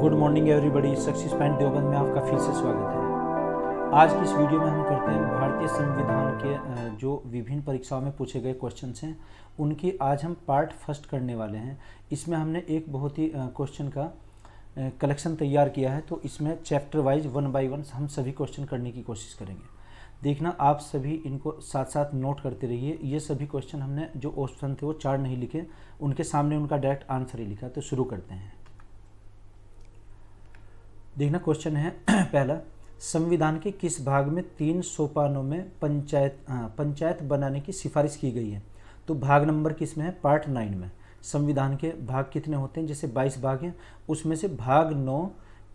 good morning everybody success point Deoband में आपका फिर से स्वागत है आज की इस वीडियो में हम करते हैं भारतीय संविधान के जो विभिन्न परीक्षाओं में पूछे गए क्वेश्चन हैं उनकी आज हम पार्ट फर्स्ट करने वाले हैं इसमें हमने एक बहुत ही क्वेश्चन का कलेक्शन तैयार किया है तो इसमें chapter wise one by one हम सभी क्वेश्चन करने की कोशिश करेंगे देखना आप सभी इनको साथ साथ नोट करते रहिए ये सभी क्वेश्चन हमने जो ऑप्शन थे वो चार नहीं लिखे उनके सामने उनका डायरेक्ट आंसर ही लिखा तो शुरू करते हैं देखना क्वेश्चन है पहला संविधान के किस भाग में तीन सोपानों में पंचायत पंचायत बनाने की सिफारिश की गई है तो भाग नंबर किस में है पार्ट नाइन में संविधान के भाग कितने होते हैं जैसे बाईस भाग हैं उसमें से भाग नौ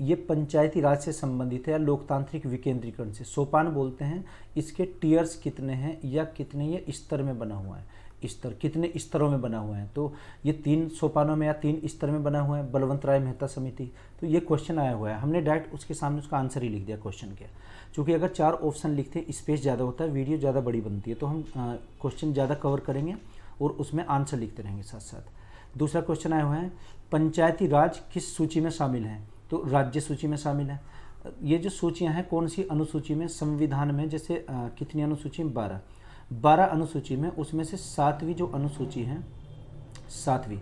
ये पंचायती राज से संबंधित है या लोकतांत्रिक विकेंद्रीकरण से सोपान बोलते हैं इसके टीयर्स कितने हैं या कितने ये स्तर में बना हुआ है स्तर कितने स्तरों में बना हुआ है तो ये तीन सोपानों में या तीन स्तर में बना हुआ है बलवंत राय मेहता समिति तो ये क्वेश्चन आया हुआ है हमने डायरेक्ट उसके सामने उसका आंसर ही लिख दिया क्वेश्चन के क्योंकि अगर चार ऑप्शन लिखते हैं स्पेस ज़्यादा होता है वीडियो ज़्यादा बड़ी बनती है तो हम क्वेश्चन ज़्यादा कवर करेंगे और उसमें आंसर लिखते रहेंगे साथ साथ दूसरा क्वेश्चन आया हुआ है पंचायती राज किस सूची में शामिल है तो राज्य सूची में शामिल है ये जो सूचियाँ हैं कौन सी अनुसूची में संविधान में जैसे कितनी अनुसूची में बारह बारह अनुसूची में उसमें से सातवीं जो अनुसूची है सातवीं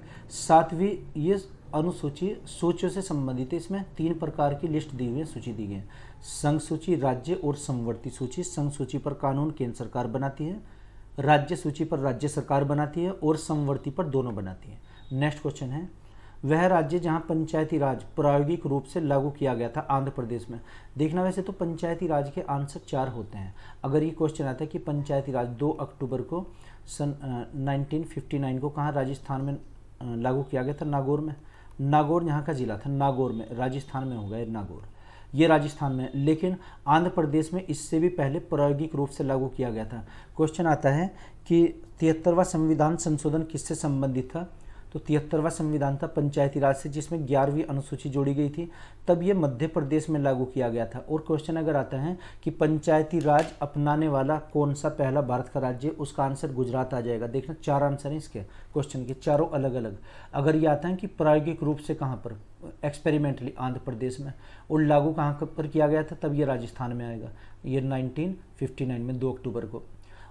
सातवीं ये अनुसूची सूचियों से संबंधित है इसमें तीन प्रकार की लिस्ट दी हुई है सूची दी गई है संघ सूची राज्य और समवर्ती सूची संघ सूची पर कानून केंद्र सरकार बनाती है राज्य सूची पर राज्य सरकार बनाती है और समवर्ती पर दोनों बनाती है नेक्स्ट क्वेश्चन है वह राज्य जहां पंचायती राज प्रायोगिक रूप से लागू किया गया था आंध्र प्रदेश में देखना वैसे तो पंचायती राज के आंसर चार होते हैं अगर ये क्वेश्चन आता है कि पंचायती राज 2 अक्टूबर को सन uh, 1959 को कहाँ राजस्थान में uh, लागू किया गया था नागौर में नागौर यहाँ का ज़िला था नागौर में राजस्थान में होगा नागौर ये राजस्थान में लेकिन आंध्र प्रदेश में इससे भी पहले प्रायोगिक रूप से लागू किया गया था क्वेश्चन आता है कि तिहत्तरवा संविधान संशोधन किससे संबंधित था तो तिहत्तरवा संविधान था पंचायती राज से जिसमें ग्यारहवीं अनुसूची जोड़ी गई थी तब ये मध्य प्रदेश में लागू किया गया था और क्वेश्चन अगर आता है कि पंचायती राज अपनाने वाला कौन सा पहला भारत का राज्य उसका आंसर गुजरात आ जाएगा देखना चार आंसर हैं इसके क्वेश्चन के चारों अलग अलग अगर ये आता है कि प्रायोगिक रूप से कहाँ पर एक्सपेरिमेंटली आंध्र प्रदेश में और लागू कहाँ पर किया गया था तब ये राजस्थान में आएगा ये नाइनटीन में दो अक्टूबर को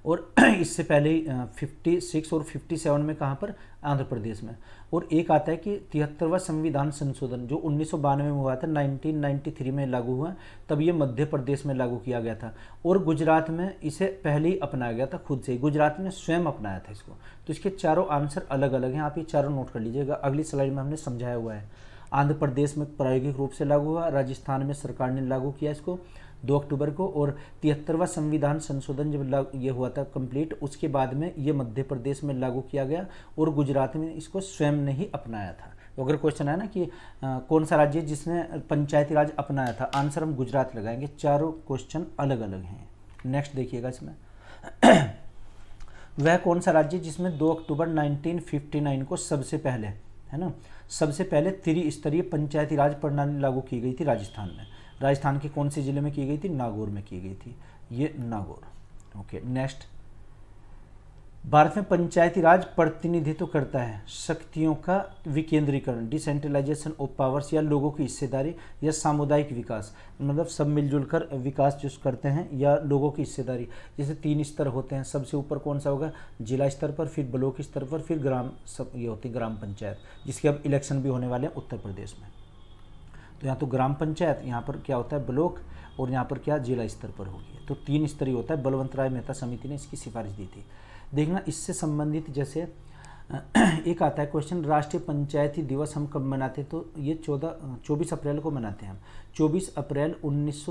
और इससे पहले 56 और 57 में कहाँ पर आंध्र प्रदेश में और एक आता है कि तिहत्तरवा संविधान संशोधन जो उन्नीस में हुआ था 1993 में लागू हुआ तब ये मध्य प्रदेश में लागू किया गया था और गुजरात में इसे पहले ही अपनाया गया था खुद से गुजरात ने स्वयं अपनाया था इसको तो इसके चारों आंसर अलग अलग हैं आप ये चारों नोट कर लीजिएगा अगली स्लाइड में हमने समझाया हुआ है आंध्र प्रदेश में प्रायोगिक रूप से लागू हुआ राजस्थान में सरकार ने लागू किया इसको दो अक्टूबर को और तिहत्तरवा संविधान संशोधन जब ये हुआ था कंप्लीट उसके बाद में ये मध्य प्रदेश में लागू किया गया और गुजरात में इसको स्वयं ने ही अपनाया था तो अगर क्वेश्चन है ना कि आ, कौन सा राज्य जिसने पंचायती राज अपनाया था आंसर हम गुजरात लगाएंगे चारों क्वेश्चन अलग अलग हैं नेक्स्ट देखिएगा इसमें वह कौन सा राज्य जिसमें 2 अक्टूबर 1959 को सबसे पहले है ना सबसे पहले त्रिस्तरीय पंचायती राज प्रणाली लागू की गई थी राजस्थान में राजस्थान के कौन से ज़िले में की गई थी नागौर में की गई थी ये नागौर ओके नेक्स्ट भारत में पंचायती राज प्रतिनिधित्व करता है शक्तियों का विकेंद्रीकरण डिसेंट्रलाइजेशन ऑफ पावर्स या लोगों की हिस्सेदारी या सामुदायिक विकास मतलब सब मिलजुल कर विकास जो करते हैं या लोगों की हिस्सेदारी जैसे तीन स्तर होते हैं सबसे ऊपर कौन सा होगा जिला स्तर पर फिर ब्लॉक स्तर पर फिर ग्राम सब ये होती ग्राम पंचायत जिसके अब इलेक्शन भी होने वाले हैं उत्तर प्रदेश में तो यहाँ तो ग्राम पंचायत यहाँ पर क्या होता है ब्लॉक और यहाँ पर क्या जिला स्तर पर होगी तो तीन स्तरीय होता है बलवंत राय मेहता समिति ने इसकी सिफारिश दी थी देखना इससे संबंधित जैसे एक आता है क्वेश्चन राष्ट्रीय पंचायती दिवस हम कब मनाते तो ये चौदह चौबीस अप्रैल को मनाते हैं हम चौबीस अप्रैल उन्नीस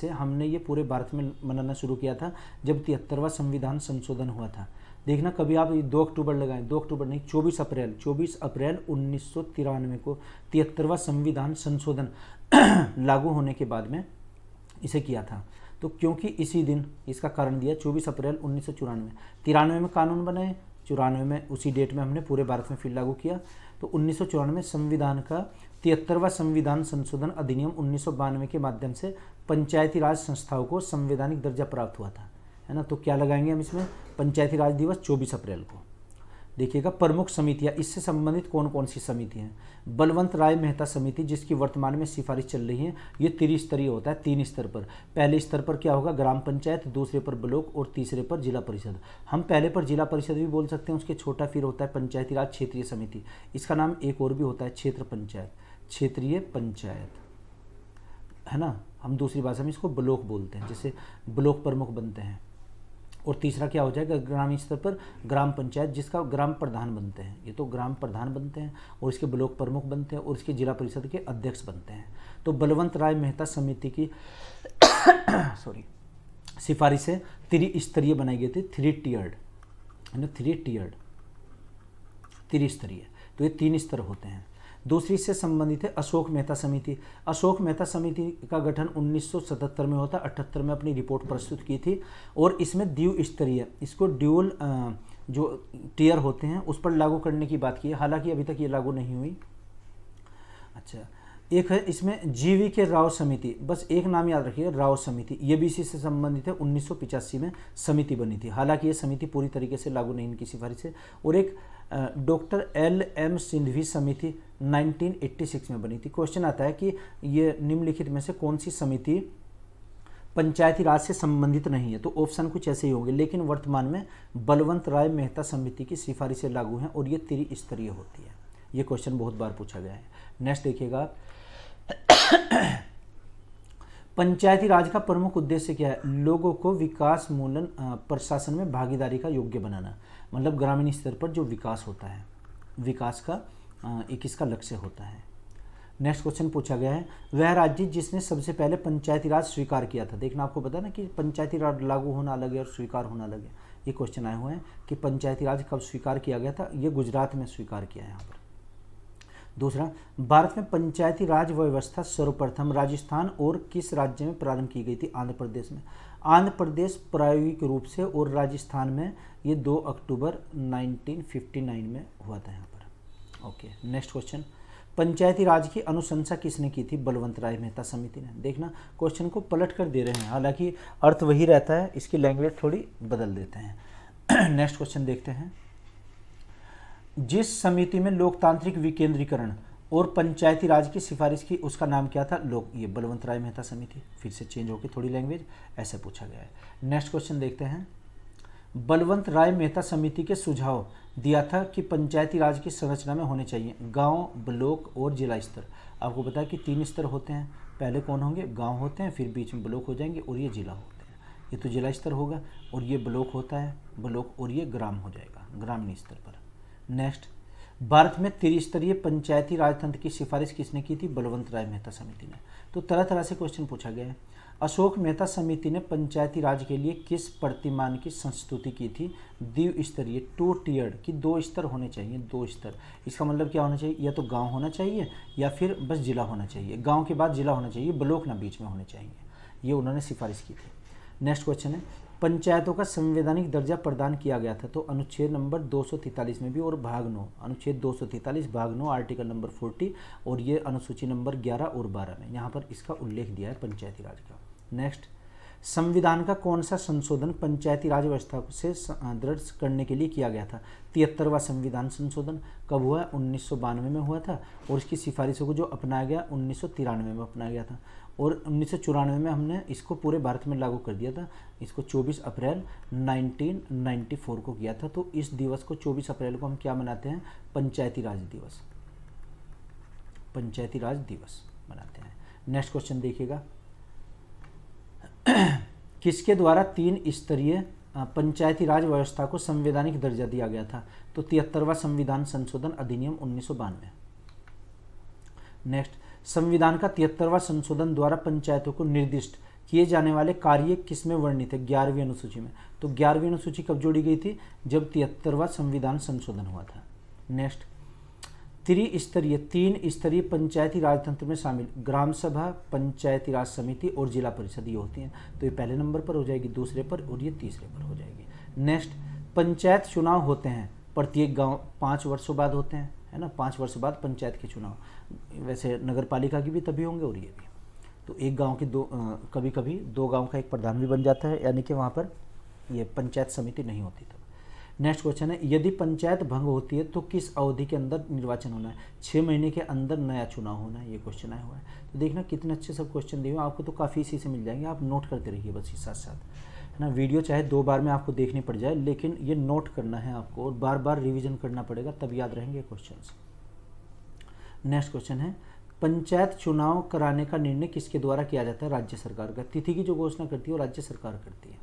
से हमने ये पूरे भारत में मनाना शुरू किया था जब तिहत्तरवा संविधान संशोधन हुआ था देखना कभी आप दो अक्टूबर लगाएं दो अक्टूबर नहीं चौबीस अप्रैल चौबीस अप्रैल उन्नीस को तिहत्तरवा संविधान संशोधन लागू होने के बाद में इसे किया था तो क्योंकि इसी दिन इसका कारण दिया चौबीस अप्रैल उन्नीस सौ में कानून बनाए चौरानवे में उसी डेट में हमने पूरे भारत में फिर लागू किया तो उन्नीस में संविधान का तिहत्तरवा संविधान संशोधन अधिनियम उन्नीस के माध्यम से पंचायती राज संस्थाओं को संवैधानिक दर्जा प्राप्त हुआ था है ना तो क्या लगाएंगे हम इसमें पंचायती राज दिवस 24 अप्रैल को देखिएगा प्रमुख समितियाँ इससे संबंधित कौन कौन सी समिति हैं बलवंत राय मेहता समिति जिसकी वर्तमान में सिफारिश चल रही है ये त्रिस्तरीय होता है तीन स्तर पर पहले स्तर पर क्या होगा ग्राम पंचायत दूसरे पर ब्लॉक और तीसरे पर जिला परिषद हम पहले पर जिला परिषद भी बोल सकते हैं उसके छोटा फिर होता है पंचायती राज क्षेत्रीय समिति इसका नाम एक और भी होता है क्षेत्र पंचायत क्षेत्रीय पंचायत है ना हम दूसरी भाषा में इसको ब्लॉक बोलते हैं जैसे ब्लॉक प्रमुख बनते हैं और तीसरा क्या हो जाएगा ग्रामीण स्तर पर ग्राम पंचायत जिसका ग्राम प्रधान बनते हैं ये तो ग्राम प्रधान बनते हैं और इसके ब्लॉक प्रमुख बनते हैं और इसके जिला परिषद के अध्यक्ष बनते हैं तो बलवंत राय मेहता समिति की सॉरी सिफारिशें त्रिस्तरीय बनाई गई थी थ्री टीयर्ड है ना थ्री टीयर्ड त्रिस्तरीय तो ये तीन स्तर होते हैं दूसरी से संबंधित है अशोक मेहता समिति अशोक मेहता समिति का गठन 1977 में होता अठहत्तर में अपनी रिपोर्ट प्रस्तुत की थी और इसमें द्व्यू स्तरीय इसको ड्यूल जो टीयर होते हैं उस पर लागू करने की बात की है हालांकि अभी तक ये लागू नहीं हुई अच्छा एक है इसमें जीवी के राव समिति बस एक नाम याद रखिए राव समिति ये भी इसी से संबंधित है उन्नीस में समिति बनी थी हालांकि ये समिति पूरी तरीके से लागू नहीं इनकी सिफारिश है और एक डॉक्टर एल एम सिंधवी समिति 1986 में बनी थी क्वेश्चन आता है कि ये निम्नलिखित में से कौन सी समिति पंचायती राज से संबंधित नहीं है तो ऑप्शन कुछ ऐसे ही होंगे लेकिन वर्तमान में बलवंत राय मेहता समिति की सिफारिशें लागू हैं और ये त्रिस्तरीय होती है ये क्वेश्चन बहुत बार पूछा गया है नेक्स्ट देखिएगा पंचायती राज का प्रमुख उद्देश्य क्या है लोगों को विकास मूलन प्रशासन में भागीदारी का योग्य बनाना मतलब ग्रामीण स्तर पर जो विकास होता है विकास का एक इसका लक्ष्य होता है नेक्स्ट क्वेश्चन पूछा गया है वह राज्य जिसने सबसे पहले पंचायती राज स्वीकार किया था देखना आपको पता ना कि पंचायती राज लागू होना अलग है और स्वीकार होना अलग है ये क्वेश्चन आए हुए हैं कि पंचायती राज कब स्वीकार किया गया था ये गुजरात में स्वीकार किया है यहाँ पर दूसरा भारत में पंचायती राज व्यवस्था सर्वप्रथम राजस्थान और किस राज्य में प्रारंभ की गई थी आंध्र प्रदेश में आंध्र प्रदेश प्रायोगिक रूप से और राजस्थान में ये 2 अक्टूबर 1959 में हुआ था यहाँ पर okay next question Panchayati Raj की अनुशंसा किसने की थी बलवंत राय मेहता समिति ने देखना क्वेश्चन को पलट कर दे रहे हैं हालांकि अर्थ वही रहता है इसकी लैंग्वेज थोड़ी बदल देते हैं नेक्स्ट क्वेश्चन देखते हैं जिस समिति में लोकतांत्रिक विकेंद्रीकरण और पंचायती राज की सिफारिश की उसका नाम क्या था लोक ये बलवंत राय मेहता समिति फिर से चेंज होकर थोड़ी लैंग्वेज ऐसे पूछा गया है नेक्स्ट क्वेश्चन देखते हैं बलवंत राय मेहता समिति के सुझाव दिया था कि पंचायती राज की संरचना में होने चाहिए गांव ब्लॉक और जिला स्तर आपको बताया कि तीन स्तर होते हैं पहले कौन होंगे गांव होते हैं फिर बीच में ब्लॉक हो जाएंगे और ये जिला होते हैं ये तो जिला स्तर होगा और ये ब्लॉक होता है ब्लॉक और ये ग्राम हो जाएगा ग्रामीण स्तर पर नेक्स्ट भारत में त्रिस्तरीय पंचायती राजतंत्र की सिफारिश किसने की थी बलवंत राय मेहता समिति ने तो तरह तरह से क्वेश्चन पूछा गया है अशोक मेहता समिति ने पंचायती राज के लिए किस प्रतिमान की संस्तुति की थी द्वि स्तरीय टू टीयर्ड की दो स्तर होने चाहिए दो स्तर इसका मतलब क्या होना चाहिए या तो गांव होना चाहिए या फिर बस जिला होना चाहिए गांव के बाद जिला होना चाहिए ब्लॉक ना बीच में होने चाहिए ये उन्होंने सिफारिश की थी नेक्स्ट क्वेश्चन है पंचायतों का संवैधानिक दर्जा प्रदान किया गया था तो अनुच्छेद नंबर 243 में भी और भाग नौ अनुच्छेद 243 भाग नौ आर्टिकल नंबर 40 और ये अनुसूची नंबर 11 और 12 में यहाँ पर इसका उल्लेख दिया है पंचायती राज का नेक्स्ट संविधान का कौन सा संशोधन पंचायती राज व्यवस्था से दृढ़ करने के लिए किया गया था तिहत्तरवा संविधान संशोधन कब हुआ उन्नीस में हुआ था और इसकी सिफारिशों को जो अपनाया गया उन्नीस में अपनाया गया था और उन्नीस में हमने इसको पूरे भारत में लागू कर दिया था इसको 24 अप्रैल 1994 को किया था तो इस दिवस को 24 अप्रैल को हम क्या मनाते हैं पंचायती राज दिवस पंचायती राज दिवस मनाते हैं नेक्स्ट क्वेश्चन देखिएगा किसके द्वारा तीन स्तरीय पंचायती राज व्यवस्था को संवैधानिक दर्जा दिया गया था तो तिहत्तरवा संविधान संशोधन अधिनियम उन्नीस नेक्स्ट संविधान का तिहत्तरवा संशोधन द्वारा पंचायतों को निर्दिष्ट किए जाने वाले कार्य किसमें वर्णित है ग्यारहवीं अनुसूची में तो ग्यारहवीं अनुसूची कब जोड़ी गई थी जब तिहत्तरवा संविधान संशोधन हुआ था नेक्स्ट त्रिस्तरीय तीन स्तरीय पंचायती राजतंत्र में शामिल ग्राम सभा पंचायती राज समिति और जिला परिषद ये होती हैं तो ये पहले नंबर पर हो जाएगी दूसरे पर और ये तीसरे पर हो जाएगी नेक्स्ट पंचायत चुनाव होते हैं प्रत्येक गांव पाँच वर्षों बाद होते हैं है ना पाँच वर्ष बाद पंचायत के चुनाव वैसे नगर पालिका की भी तभी होंगे और ये भी तो एक गांव के दो आ, कभी कभी दो गांव का एक प्रधान भी बन जाता है यानी कि वहाँ पर ये पंचायत समिति नहीं होती तब नेक्स्ट क्वेश्चन है यदि पंचायत भंग होती है तो किस अवधि के अंदर निर्वाचन होना है छः महीने के अंदर नया चुनाव होना है ये क्वेश्चन आया हुआ है तो देखना कितने अच्छे सब क्वेश्चन दिए हुए आपको तो काफ़ी इसी से मिल जाएंगे आप नोट करते रहिए बस इस साथ साथ है ना वीडियो चाहे दो बार में आपको देखनी पड़ जाए लेकिन ये नोट करना है आपको और बार बार रिवीजन करना पड़ेगा तब याद रहेंगे क्वेश्चन नेक्स्ट क्वेश्चन है पंचायत चुनाव कराने का निर्णय किसके द्वारा किया जाता है राज्य सरकार का तिथि की जो घोषणा करती है वो राज्य सरकार करती है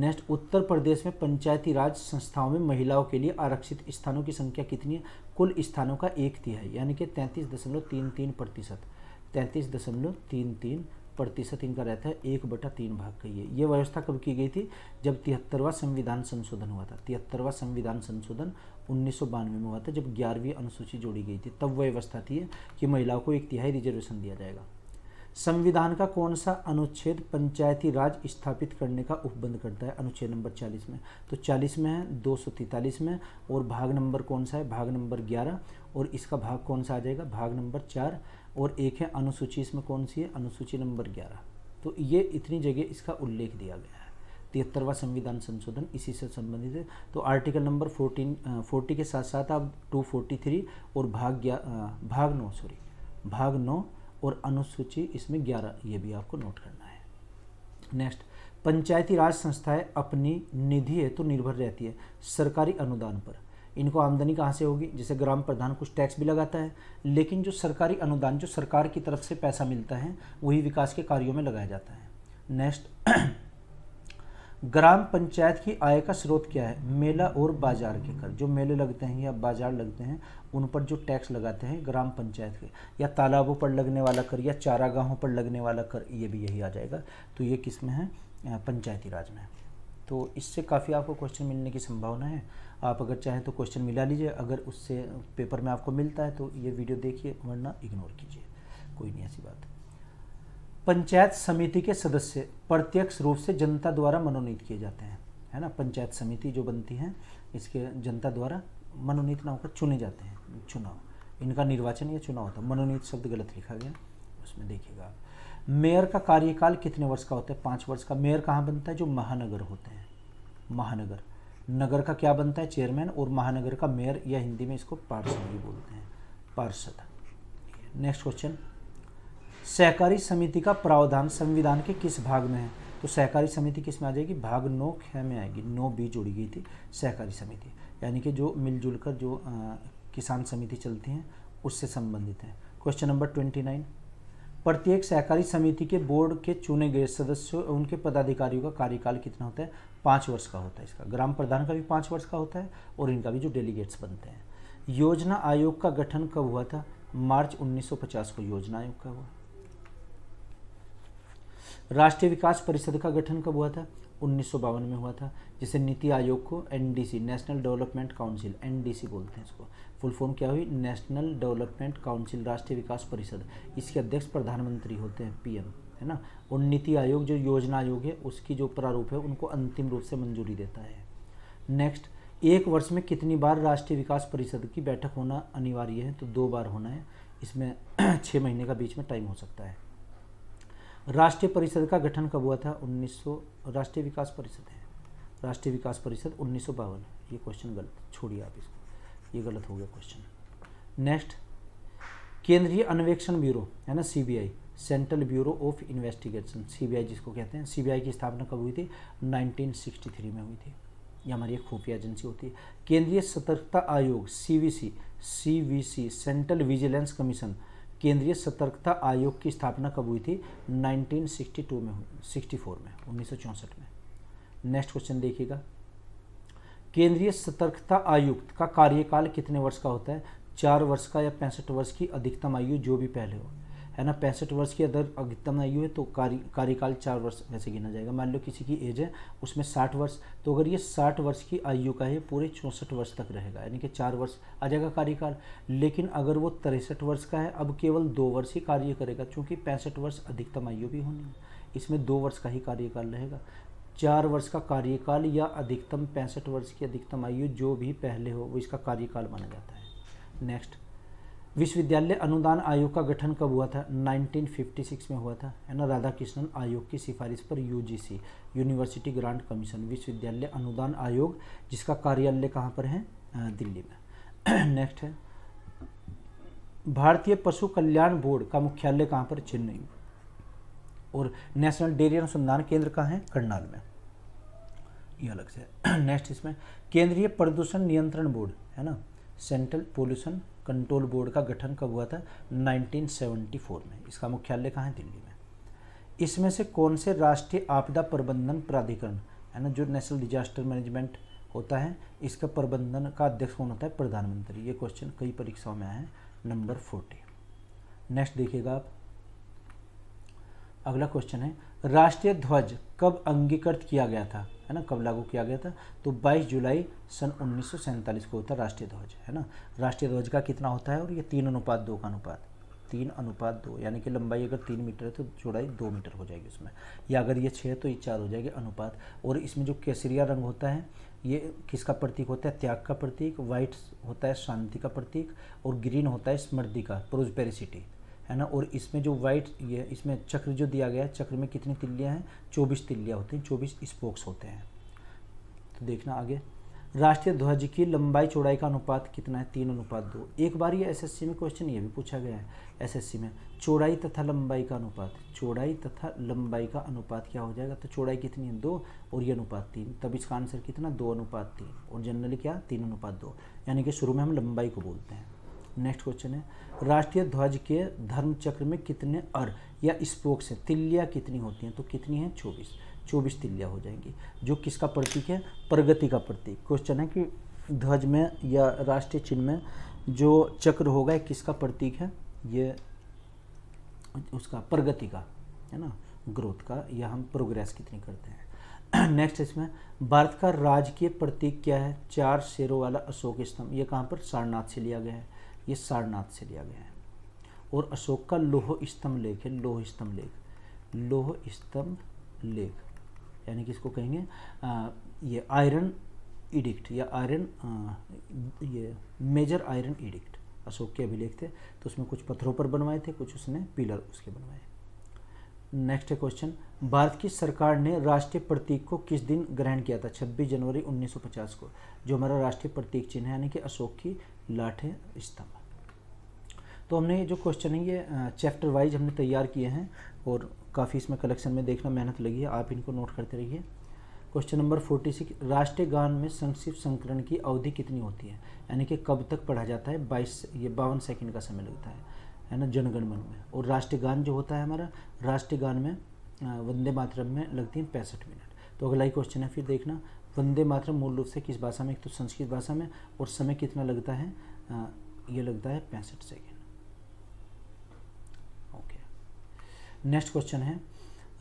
नेक्स्ट उत्तर प्रदेश में पंचायती राज संस्थाओं में महिलाओं के लिए आरक्षित स्थानों की संख्या कितनी है कुल स्थानों का एक तिहाई यानी कि तैंतीस दशमलव तीन तीन प्रतिशत तैंतीस दशमलव तीन तीन प्रतिशत इनका रहता है एक बटा तीन भाग का ये ये व्यवस्था कब की गई थी जब तिहत्तरवा संविधान संशोधन हुआ था तिहत्तरवा संविधान संशोधन उन्नीस में हुआ था जब ग्यारहवीं अनुसूची जोड़ी गई थी तब वह व्यवस्था थी कि महिलाओं को एक तिहाई रिजर्वेशन दिया जाएगा संविधान का कौन सा अनुच्छेद पंचायती राज स्थापित करने का उपबंध करता है अनुच्छेद नंबर 40 में तो 40 में है दो में और भाग नंबर कौन सा है भाग नंबर 11 और इसका भाग कौन सा आ जाएगा भाग नंबर चार और एक है अनुसूची इसमें कौन सी है अनुसूची नंबर ग्यारह तो ये इतनी जगह इसका उल्लेख दिया गया है तिहत्तरवा संविधान संशोधन इसी से संबंधित है तो आर्टिकल नंबर फोर्टीन फोर्टी के साथ साथ आप टू फोर्टी थ्री और भाग ग्या भाग नौ सॉरी भाग नौ और अनुसूची इसमें ग्यारह ये भी आपको नोट करना है नेक्स्ट पंचायती राज संस्थाएं अपनी निधि हेतु तो निर्भर रहती है सरकारी अनुदान पर इनको आमदनी कहाँ से होगी जैसे ग्राम प्रधान कुछ टैक्स भी लगाता है लेकिन जो सरकारी अनुदान जो सरकार की तरफ से पैसा मिलता है वही विकास के कार्यों में लगाया जाता है नेक्स्ट ग्राम पंचायत की आय का स्रोत क्या है मेला और बाजार के कर जो मेले लगते हैं या बाजार लगते हैं उन पर जो टैक्स लगाते हैं ग्राम पंचायत के या तालाबों पर लगने वाला कर या चारागाहों पर लगने वाला कर ये भी यही आ जाएगा तो ये किस में है पंचायती राज में तो इससे काफ़ी आपको क्वेश्चन मिलने की संभावना है आप अगर चाहें तो क्वेश्चन मिला लीजिए अगर उससे पेपर में आपको मिलता है तो ये वीडियो देखिए वरना इग्नोर कीजिए कोई नहीं ऐसी बात पंचायत समिति के सदस्य प्रत्यक्ष रूप से जनता द्वारा मनोनीत किए जाते हैं है ना पंचायत समिति जो बनती है इसके जनता द्वारा मनोनीत ना होकर चुने जाते हैं चुनाव इनका निर्वाचन या चुनाव होता है मनोनीत शब्द गलत लिखा गया उसमें देखिएगा आप मेयर का कार्यकाल कितने वर्ष का होता है पाँच वर्ष का मेयर कहाँ बनता है जो महानगर होते हैं महानगर नगर का क्या बनता है चेयरमैन और महानगर का मेयर या हिंदी में इसको पार्षद भी बोलते हैं पार्षद नेक्स्ट क्वेश्चन सहकारी समिति का प्रावधान संविधान के किस भाग में है तो सहकारी समिति किस में आ जाएगी भाग नौ ख में आएगी नौ बी जोड़ी गई थी सहकारी समिति यानी कि जो मिलजुल कर जो आ, किसान समिति चलती हैं उससे संबंधित हैं क्वेश्चन नंबर ट्वेंटी नाइन प्रत्येक सहकारी समिति के बोर्ड के चुने गए सदस्यों उनके पदाधिकारियों का कार्यकाल कितना होता है पाँच वर्ष का होता है इसका ग्राम प्रधान का भी पाँच वर्ष का होता है और इनका भी जो डेलीगेट्स बनते हैं योजना आयोग का गठन कब हुआ था मार्च 1950 को योजना आयोग का हुआ राष्ट्रीय विकास परिषद का गठन कब हुआ था उन्नीस में हुआ था जिसे नीति आयोग को NDC National Development Council NDC बोलते हैं इसको फुल फॉर्म क्या हुई नेशनल डेवलपमेंट काउंसिल राष्ट्रीय विकास परिषद इसके अध्यक्ष प्रधानमंत्री होते हैं पीएम है ना और नीति आयोग जो योजना आयोग है उसकी जो प्रारूप है उनको अंतिम रूप से मंजूरी देता है नेक्स्ट एक वर्ष में कितनी बार राष्ट्रीय विकास परिषद की बैठक होना अनिवार्य है तो दो बार होना है इसमें छः महीने का बीच में टाइम हो सकता है राष्ट्रीय परिषद का गठन कब हुआ था 1900 राष्ट्रीय विकास परिषद है राष्ट्रीय विकास परिषद उन्नीस ये क्वेश्चन गलत छोड़िए आप इसको ये गलत हो गया क्वेश्चन नेक्स्ट केंद्रीय अन्वेषण ब्यूरो है ना CBI Central Bureau of Investigation CBI जिसको कहते हैं सीबीआई की स्थापना कब हुई थी 1963 में हुई थी ये हमारी एक खुफिया एजेंसी होती है केंद्रीय सतर्कता आयोग CVC CVC Central Vigilance Commission केंद्रीय सतर्कता आयोग की स्थापना कब हुई थी 1962 में हुई 64 में उन्नीस में नेक्स्ट क्वेश्चन देखिएगा केंद्रीय सतर्कता आयुक्त का कार्यकाल कितने वर्ष का होता है चार वर्ष का या पैंसठ वर्ष की अधिकतम आयु जो भी पहले हो है ना पैंसठ वर्ष की अगर अधिकतम आयु है तो कार्य कार्यकाल चार वर्ष ऐसे गिना जाएगा मान लो किसी की एज है उसमें साठ वर्ष तो अगर ये साठ वर्ष की आयु का है पूरे चौंसठ वर्ष तक रहेगा यानी कि चार वर्ष आ जाएगा कार्यकाल लेकिन अगर वो तिरसठ वर्ष का है अब केवल दो वर्ष ही कार्य करेगा चूँकि पैंसठ वर्ष अधिकतम आयु भी होनी है इसमें दो वर्ष का ही कार्यकाल रहेगा चार वर्ष का कार्यकाल या अधिकतम पैंसठ वर्ष की अधिकतम आयु जो भी पहले हो वो इसका कार्यकाल माना जाता है नेक्स्ट विश्वविद्यालय अनुदान आयोग का गठन कब हुआ था 1956 में हुआ था है ना राधा कृष्णन आयोग की सिफारिश पर यूजीसी यूनिवर्सिटी ग्रांट कमीशन विश्वविद्यालय अनुदान आयोग जिसका कार्यालय कहाँ पर है दिल्ली में नेक्स्ट है भारतीय पशु कल्याण बोर्ड का मुख्यालय कहाँ पर चेन्नई और नेशनल डेयरी अनुसंधान केंद्र कहाँ है करनाल में ये अलग से नेक्स्ट इसमें केंद्रीय प्रदूषण नियंत्रण बोर्ड है ना सेंट्रल पोल्यूशन कंट्रोल बोर्ड का गठन कब हुआ था 1974 में इसका मुख्यालय कहाँ है दिल्ली में इसमें से कौन से राष्ट्रीय आपदा प्रबंधन प्राधिकरण है ना जो नेशनल डिजास्टर मैनेजमेंट होता है इसका प्रबंधन का अध्यक्ष कौन होता है प्रधानमंत्री ये क्वेश्चन कई परीक्षाओं में आए हैं नंबर फोर्टी नेक्स्ट देखिएगा आप अगला क्वेश्चन है राष्ट्रीय ध्वज कब अंगीकृत किया गया था है ना कब लागू किया गया था तो 22 जुलाई सन उन्नीस को होता है राष्ट्रीय ध्वज है ना राष्ट्रीय ध्वज का कितना होता है और ये तीन अनुपात दो का अनुपात तीन अनुपात दो यानी कि लंबाई अगर तीन मीटर है तो चौड़ाई दो मीटर हो जाएगी उसमें या अगर ये छः तो ये चार हो जाएगी अनुपात और इसमें जो केसरिया रंग होता है ये किसका प्रतीक होता है त्याग का प्रतीक व्हाइट होता है शांति का प्रतीक और ग्रीन होता है स्मृति का प्रोजपेरिसिटी है ना और इसमें जो वाइट ये इसमें चक्र जो दिया गया है चक्र में कितनी तिल्लियाँ हैं चौबीस तिल्लियाँ होती हैं चौबीस स्पोक्स होते हैं तो देखना आगे राष्ट्रीय ध्वज की लंबाई चौड़ाई का अनुपात कितना है तीन अनुपात दो एक बार ये एसएससी में क्वेश्चन ये भी पूछा गया है एसएससी में चौड़ाई तथा लंबाई का अनुपात चौड़ाई तथा लंबाई का अनुपात क्या हो जाएगा तो चौड़ाई कितनी है दो और ये अनुपात तीन तब इसका आंसर कितना दो अनुपात तीन और जनरली क्या तीन अनुपात दो यानी कि शुरू में हम लंबाई को बोलते हैं नेक्स्ट क्वेश्चन है राष्ट्रीय ध्वज के धर्म चक्र में कितने अर या स्पोक्स हैं तिल्लियाँ कितनी होती हैं तो कितनी हैं चौबीस चौबीस तिल्लियाँ हो जाएंगी जो किसका प्रतीक है प्रगति का प्रतीक क्वेश्चन है कि ध्वज में या राष्ट्रीय चिन्ह में जो चक्र होगा किसका प्रतीक है ये उसका प्रगति का है ना ग्रोथ का या हम प्रोग्रेस कितनी करते हैं नेक्स्ट इसमें भारत का राजकीय प्रतीक क्या है चार शेरों वाला अशोक स्तंभ ये कहाँ पर सारनाथ से लिया गया है ये सारनाथ से लिया गया है और अशोक का लोह स्तंभ लेख है लोह स्तंभ लेख लोह स्तंभ लेख यानी कि इसको कहेंगे आ, ये आयरन इडिक्ट या आयरन ये मेजर आयरन इडिक्ट अशोक के अभिलेख थे तो उसमें कुछ पत्थरों पर बनवाए थे कुछ उसने पिलर उसके बनवाए नेक्स्ट है क्वेश्चन भारत की सरकार ने राष्ट्रीय प्रतीक को किस दिन ग्रहण किया था 26 जनवरी 1950 को जो हमारा राष्ट्रीय प्रतीक चिन्ह है यानी कि अशोक की लाठें स्तंभ तो हमने जो क्वेश्चन है ये चैप्टर वाइज हमने तैयार किए हैं और काफ़ी इसमें कलेक्शन में देखना मेहनत लगी है आप इनको नोट करते रहिए क्वेश्चन नंबर फोर्टी सिक्स राष्ट्रीय गान में संक्षिप्त संकरण की अवधि कितनी होती है यानी कि कब तक पढ़ा जाता है बाईस ये बावन सेकंड का समय लगता है है ना जनगणमन में और राष्ट्रीय गान जो होता है हमारा राष्ट्रीय गान में वंदे मातरम में लगती है पैंसठ मिनट तो अगला ही क्वेश्चन है फिर देखना वंदे मातरम मूल रूप से किस भाषा में एक तो संस्कृत भाषा में और समय कितना लगता है ये लगता है पैंसठ सेकेंड ओके नेक्स्ट क्वेश्चन है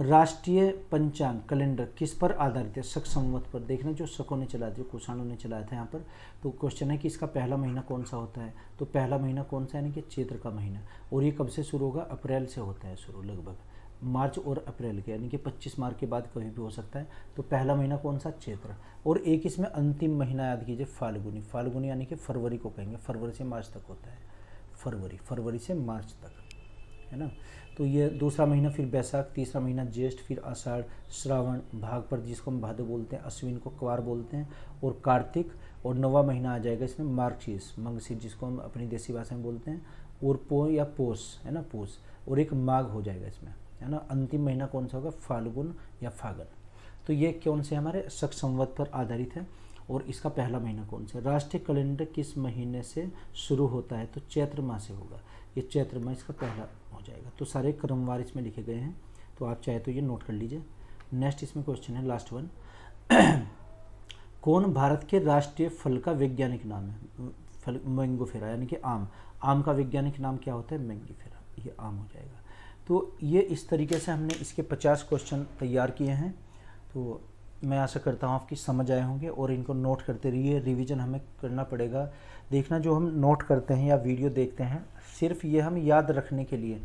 राष्ट्रीय पंचांग कैलेंडर किस पर आधारित है शक संवत पर देखना जो शकों ने चलाया जो कुषाणों ने चलाया था यहाँ पर तो क्वेश्चन है कि इसका पहला महीना कौन सा होता है तो पहला महीना कौन सा यानी कि चैत्र का महीना और ये कब से शुरू होगा अप्रैल से होता है शुरू लगभग मार्च और अप्रैल के यानी कि 25 मार्च के बाद कभी भी हो सकता है तो पहला महीना कौन सा क्षेत्र और एक इसमें अंतिम महीना याद कीजिए फाल्गुनी फाल्गुनी यानी कि फरवरी को कहेंगे फरवरी से मार्च तक होता है फरवरी फरवरी से मार्च तक है ना तो ये दूसरा महीना फिर बैसाख तीसरा महीना ज्येष्ठ फिर आषाढ़ श्रावण भाग पर जिसको हम भादो बोलते हैं अश्विन को क्वार बोलते हैं और कार्तिक और नवा महीना आ जाएगा इसमें मार्गशीर्ष मंगशीर जिसको हम अपनी देसी भाषा में बोलते हैं और पो या पोस है ना पोस और एक माघ हो जाएगा इसमें है ना अंतिम महीना कौन सा होगा फाल्गुन या फागन तो ये कौन से हमारे शक संवत पर आधारित है और इसका पहला महीना कौन सा राष्ट्रीय कैलेंडर किस महीने से शुरू होता है तो चैत्र माह से होगा ये चैत्र माह इसका पहला हो जाएगा तो सारे क्रमवार इसमें लिखे गए हैं तो आप चाहे तो ये नोट कर लीजिए नेक्स्ट इसमें क्वेश्चन है लास्ट वन कौन भारत के राष्ट्रीय फल का वैज्ञानिक नाम है फल मैंगोफेरा यानी कि आम आम का वैज्ञानिक नाम क्या होता है मैंगीफेरा ये आम हो जाएगा तो ये इस तरीके से हमने इसके पचास क्वेश्चन तैयार किए हैं तो मैं आशा करता हूँ आपकी समझ आए होंगे और इनको नोट करते रहिए रिवीजन हमें करना पड़ेगा देखना जो हम नोट करते हैं या वीडियो देखते हैं सिर्फ ये हम याद रखने के लिए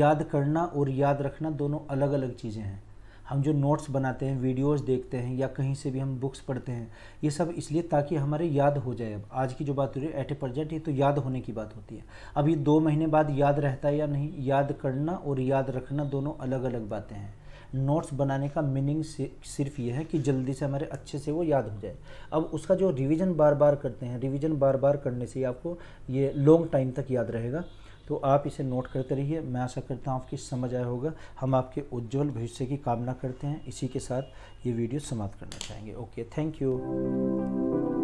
याद करना और याद रखना दोनों अलग अलग चीज़ें हैं हम जो नोट्स बनाते हैं वीडियोस देखते हैं या कहीं से भी हम बुक्स पढ़ते हैं ये सब इसलिए ताकि हमारे याद हो जाए अब आज की जो बात हो रही है एट ए प्रजेंट ये तो याद होने की बात होती है अब ये दो महीने बाद याद रहता है या नहीं याद करना और याद रखना दोनों अलग अलग बातें हैं नोट्स बनाने का मीनिंग सिर्फ ये है कि जल्दी से हमारे अच्छे से वो याद हो जाए अब उसका जो रिवीजन बार बार करते हैं रिवीजन बार बार करने से आपको ये लॉन्ग टाइम तक याद रहेगा तो आप इसे नोट करते रहिए मैं आशा करता हूँ आपकी समझ आया होगा हम आपके उज्जवल भविष्य की कामना करते हैं इसी के साथ ये वीडियो समाप्त करना चाहेंगे ओके थैंक यू